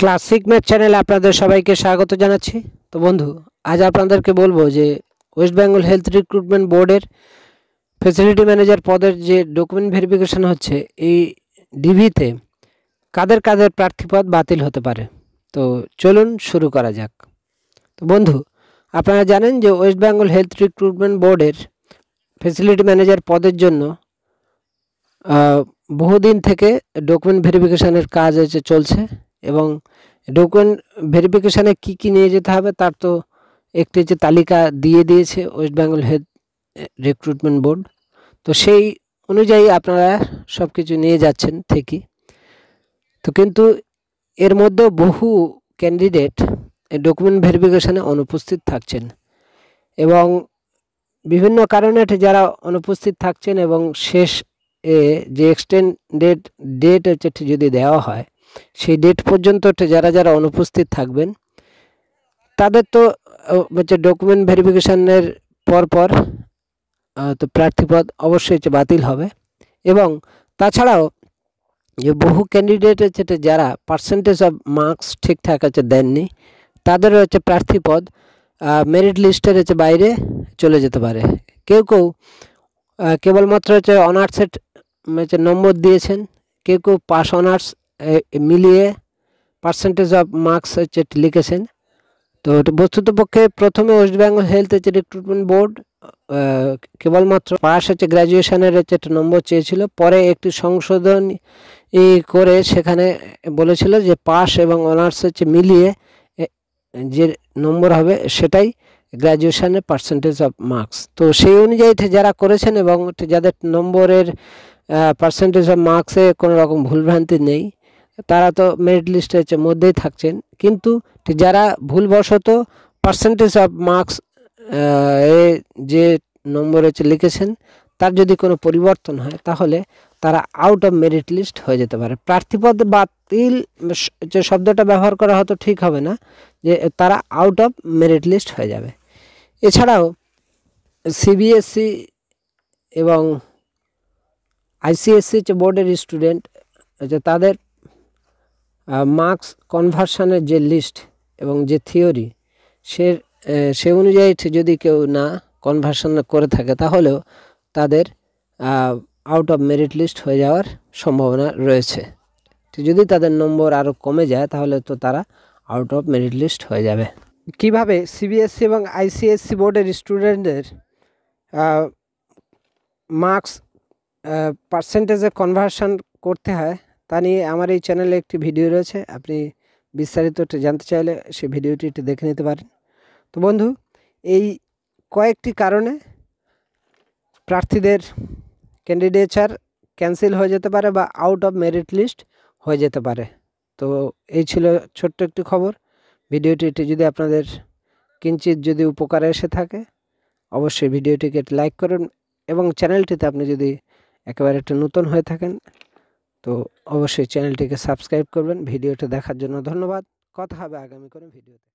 classic math চ্যানেলে আপনাদের সবাইকে স্বাগত জানাচ্ছি তো বন্ধু আজ আপনাদেরকে বলবো যে ওয়েস্ট বেঙ্গল হেলথ রিক্রুটমেন্ট বোর্ডের ফেসিলিটি ম্যানেজার পদের যে ডকুমেন্ট ভেরিফিকেশন হচ্ছে এই ডিভিতে কাদের কাদের প্রার্থীপদ বাতিল হতে পারে তো চলুন শুরু করা যাক তো বন্ধু আপনারা জানেন যে ওয়েস্ট বেঙ্গল হেলথ রিক্রুটমেন্ট বোর্ডের ফেসিলিটি ম্যানেজার পদের জন্য বহুদিন থেকে ডকুমেন্ট ভেরিফিকেশানের কাজ হয়েছে চলছে এবং ডকুমেন্ট ভেরিফিকেশানে কি কি নিয়ে যেতে হবে তার তো একটি যে তালিকা দিয়ে দিয়েছে West Bengal health recruitment board তো সেই অনুযায়ী আপনারা সব কিছু নিয়ে যাচ্ছেন ঠিকই তো কিন্তু এর মধ্যেও বহু ক্যান্ডিডেট ডকুমেন্ট ভেরিফিকেশানে অনুপস্থিত থাকছেন এবং বিভিন্ন কারণে যারা অনুপস্থিত থাকছেন এবং শেষ এ যে এক্সটেন্ডেড ডেট হচ্ছে যদি দেওয়া হয় সেই ডেট পর্যন্ত যারা যারা অনুপস্থিত থাকবেন তাদের তো হচ্ছে ডকুমেন্ট ভেরিফিকেশানের পরপর তো প্রার্থীপদ অবশ্যই বাতিল হবে এবং তাছাড়াও যে বহু ক্যান্ডিডেট হচ্ছে যারা পার্সেন্টেজ অফ মার্কস ঠিকঠাক হচ্ছে দেননি তাদের হচ্ছে প্রার্থীপদ মেরিট লিস্টের হচ্ছে বাইরে চলে যেতে পারে কেউ কেউ কেবলমাত্র হচ্ছে অনার্সের হচ্ছে নম্বর দিয়েছেন কেউ কেউ পাস অনার্স মিলিয়ে পার্সেন্টেজ অফ মার্কস হচ্ছে লিখেছেন তো বস্তুতপক্ষে প্রথমে ওয়েস্ট বেঙ্গল হেলথ হচ্ছে রিক্রুটমেন্ট বোর্ড কেবলমাত্র পাশ হচ্ছে গ্র্যাজুয়েশনের হচ্ছে একটা নম্বর চেয়েছিল পরে একটি সংশোধন করে সেখানে বলেছিল যে পাস এবং অনার্স হচ্ছে মিলিয়ে যে নম্বর হবে সেটাই গ্র্যাজুয়েশানের পার্সেন্টেজ অফ মার্কস তো সেই অনুযায়ী যারা করেছেন এবং যাদের নম্বরের পার্সেন্টেজ অফ মার্কসে কোনো রকম ভুলভ্রান্তি নেই তারা তো মেরিট লিস্টের মধ্যেই থাকছেন কিন্তু যারা ভুলবশত পার্সেন্টেজ অফ মার্কস এ যে নম্বর হচ্ছে লিখেছেন তার যদি কোনো পরিবর্তন হয় তাহলে তারা আউট অফ মেরিট লিস্ট হয়ে যেতে পারে প্রার্থীপদ বাতিল যে শব্দটা ব্যবহার করা হয়তো ঠিক হবে না যে তারা আউট অফ মেরিট লিস্ট হয়ে যাবে এছাড়াও সিবিএসসি e এবং আইসিএসসি যে বোর্ডের স্টুডেন্ট যে তাদের মার্কস কনভার্সানের যে লিস্ট এবং যে থিওরি সে সে অনুযায়ী যদি কেউ না কনভার্সান করে থাকে তাহলেও তাদের আউট অফ মেরিট লিস্ট হয়ে যাওয়ার সম্ভাবনা রয়েছে যদি তাদের নম্বর আরও কমে যায় তাহলে তো তারা আউট অফ মেরিট লিস্ট হয়ে যাবে কিভাবে সিবিএসসি e এবং আইসিএসসি e বোর্ডের স্টুডেন্টদের মার্কস পার্সেন্টেজে কনভার্সান করতে হয় তা নিয়ে আমার এই চ্যানেলে একটি ভিডিও রয়েছে আপনি বিস্তারিত জানতে চাইলে সেই ভিডিওটি একটু দেখে নিতে পারেন তো বন্ধু এই কয়েকটি কারণে প্রার্থীদের ক্যান্ডিডেচার ক্যান্সেল হয়ে যেতে পারে বা আউট অফ মেরিট লিস্ট হয়ে যেতে পারে তো এই ছিল ছোট্ট একটি খবর ভিডিওটি যদি আপনাদের কিঞ্চিত যদি উপকারে এসে থাকে অবশ্যই ভিডিওটিকে লাইক করুন এবং চ্যানেলটিতে আপনি যদি একেবারে একটু নতুন হয়ে থাকেন তো অবশ্যই চ্যানেলটিকে সাবস্ক্রাইব করবেন ভিডিওটা দেখার জন্য ধন্যবাদ কথা হবে আগামী করে ভিডিওতে